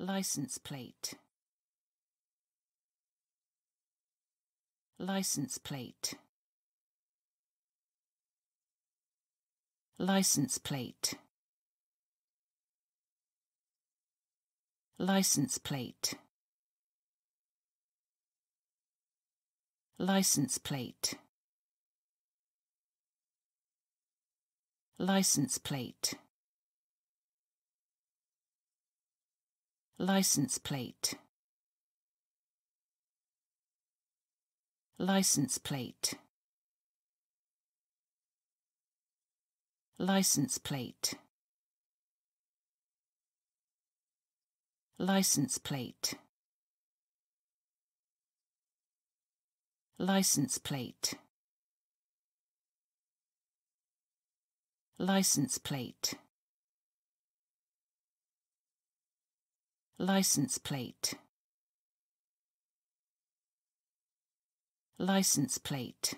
License plate. License plate. License plate. License plate. License plate. License plate. License plate. License plate. License plate. License plate. License plate. License plate. License plate. License plate.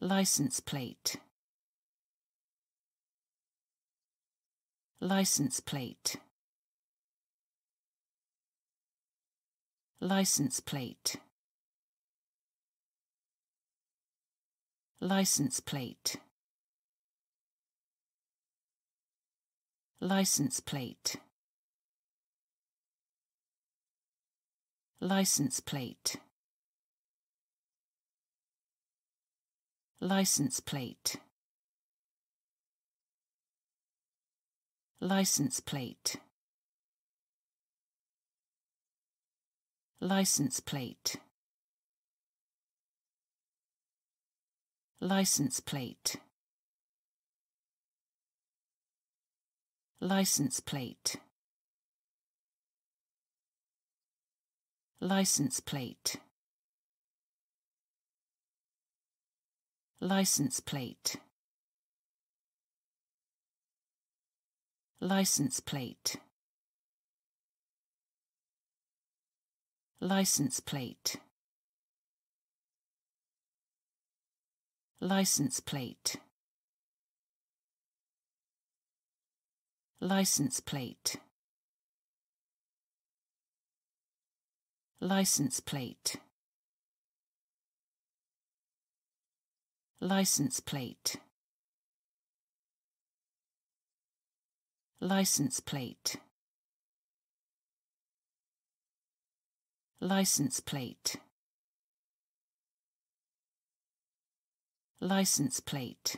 License plate. License plate. License plate. License plate. License plate. License plate. License plate. License plate. License plate. License plate. License plate. License plate. License plate. License plate. License plate. License plate. License plate. License plate. License plate. License plate. License plate. License plate.